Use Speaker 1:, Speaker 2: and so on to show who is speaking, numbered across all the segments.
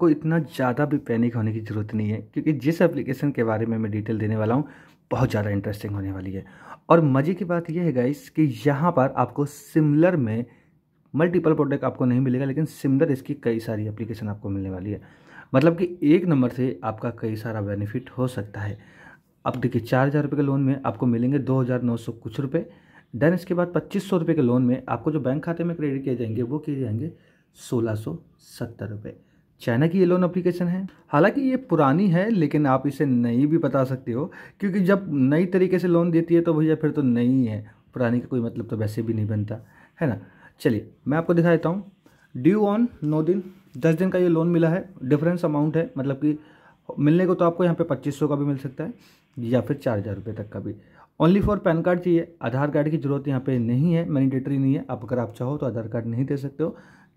Speaker 1: आपको इतना ज़्यादा भी पैनिक होने की ज़रूरत नहीं है क्योंकि जिस एप्लीकेशन के बारे में मैं डिटेल देने वाला हूँ बहुत ज़्यादा इंटरेस्टिंग होने वाली है और मज़े की बात यह है गाइस कि यहाँ पर आपको सिमिलर में मल्टीपल प्रोडक्ट आपको नहीं मिलेगा लेकिन सिमिलर इसकी कई सारी एप्लीकेशन आपको मिलने वाली है मतलब कि एक नंबर से आपका कई सारा बेनिफिट हो सकता है अब देखिए चार हज़ार रुपये के लोन में आपको मिलेंगे दो हज़ार नौ सौ कुछ रुपये देन इसके बाद पच्चीस सौ रुपये के लोन में आपको जो बैंक खाते में क्रेडिट किए जाएंगे वो किए जाएंगे सोलह सौ सत्तर रुपये चाइना की ये लोन अप्लीकेशन है हालांकि ये पुरानी है लेकिन आप इसे नई भी बता सकते हो क्योंकि जब नई तरीके से लोन देती है तो भैया फिर तो नई है पुरानी का कोई मतलब तो वैसे भी नहीं बनता है ना चलिए मैं आपको दिखा देता हूँ ड्यू ऑन नौ दिन दस दिन का ये लोन मिला है डिफरेंस अमाउंट है मतलब कि मिलने को तो आपको यहाँ पे पच्चीस सौ का भी मिल सकता है या फिर चार हज़ार रुपये तक का भी ओनली फॉर पैन कार्ड चाहिए आधार कार्ड की ज़रूरत यहाँ पे नहीं है मैंडेटरी नहीं है आप अगर आप चाहो तो आधार कार्ड नहीं दे सकते हो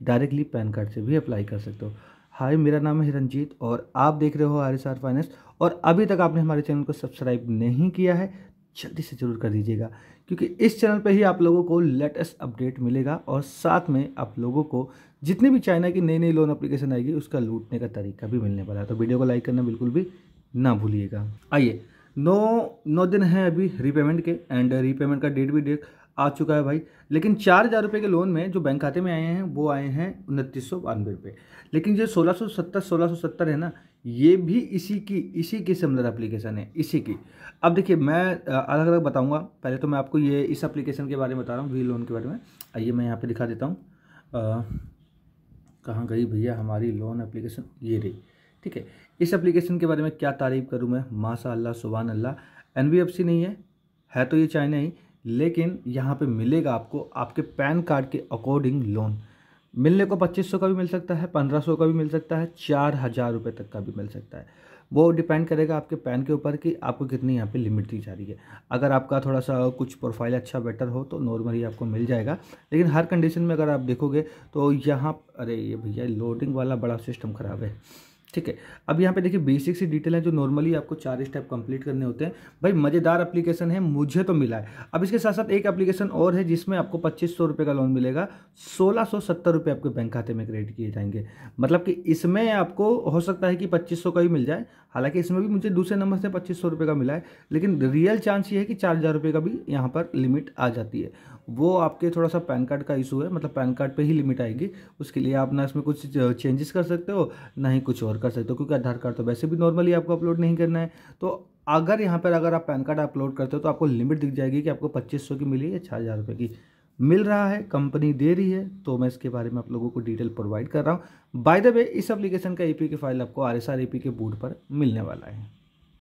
Speaker 1: डायरेक्टली पैन कार्ड से भी अप्लाई कर सकते हो हाय मेरा नाम है हिरनजीत और आप देख रहे हो आर एस आर फाइनेंस और अभी तक आपने हमारे चैनल को सब्सक्राइब नहीं किया है जल्दी से ज़रूर कर दीजिएगा क्योंकि इस चैनल पे ही आप लोगों को लेटेस्ट अपडेट मिलेगा और साथ में आप लोगों को जितने भी चाइना की नई नई लोन अप्लीकेशन आएगी उसका लूटने का तरीका भी मिलने वाला है तो वीडियो को लाइक करना बिल्कुल भी ना भूलिएगा आइए नौ नौ दिन है अभी रीपेमेंट के एंड रीपेमेंट का डेट भी डेट आ चुका है भाई लेकिन चार हज़ार रुपये के लोन में जो बैंक खाते में आए हैं वो आए हैं उनतीस सौ बानवे रुपये लेकिन जो सोलह सौ सत्तर सोलह सौ सत्तर है ना ये भी इसी की इसी की सिमिलर एप्लीकेशन है इसी की अब देखिए मैं अलग अलग बताऊंगा पहले तो मैं आपको ये इस एप्लीकेशन के बारे में बता रहा हूँ वी लोन के बारे में आइए मैं यहाँ पर दिखा देता हूँ कहाँ गई भैया हमारी लोन एप्लीकेशन ये रही ठीक है इस एप्लीकेशन के बारे में क्या तारीफ़ करूँ मैं माशा अल्लाह सुबहान अल्लाह एन नहीं है है तो ये चाइना ही लेकिन यहाँ पे मिलेगा आपको आपके पैन कार्ड के अकॉर्डिंग लोन मिलने को पच्चीस सौ का भी मिल सकता है पंद्रह सौ का भी मिल सकता है चार हज़ार रुपये तक का भी मिल सकता है वो डिपेंड करेगा आपके पैन के ऊपर कि आपको कितनी यहाँ पे लिमिट दी जा रही है अगर आपका थोड़ा सा कुछ प्रोफाइल अच्छा बेटर हो तो नॉर्मली आपको मिल जाएगा लेकिन हर कंडीशन में अगर आप देखोगे तो यहाँ अरे ये भैया लोडिंग वाला बड़ा सिस्टम ख़राब है ठीक है अब यहाँ पे देखिए बेसिक सी डिटेल है जो नॉर्मली आपको चार स्टेप कंप्लीट करने होते हैं भाई मज़ेदार एप्लीकेशन है मुझे तो मिला है अब इसके साथ साथ एक एप्लीकेशन और है जिसमें आपको पच्चीस सौ रुपये का लोन मिलेगा सोलह सौ सत्तर रुपये आपके बैंक खाते में क्रेडिट किए जाएंगे मतलब कि इसमें आपको हो सकता है कि पच्चीस सौ का ही मिल जाए हालांकि इसमें भी मुझे दूसरे नंबर से पच्चीस सौ रुपये का मिला है लेकिन रियल चांस ये है कि चार हज़ार रुपये का भी यहाँ पर लिमिट आ जाती है वो आपके थोड़ा सा पैन कार्ड का इशू है मतलब पैन कार्ड पे ही लिमिट आएगी उसके लिए आप ना इसमें कुछ चेंजेस कर सकते हो ना ही कुछ और कर सकते हो क्योंकि आधार कार्ड तो वैसे भी नॉर्मली आपको अपलोड नहीं करना है तो अगर यहाँ पर अगर आप पैन कार्ड अपलोड करते हो तो आपको लिमिट दिख जाएगी कि आपको पच्चीस की मिली या छः हज़ार रुपये की मिल रहा है कंपनी दे रही है तो मैं इसके बारे में आप लोगों को डिटेल प्रोवाइड कर रहा हूँ बाय द वे इस एप्लीकेशन का ए के फाइल आपको R S R A P के बोर्ड पर मिलने वाला है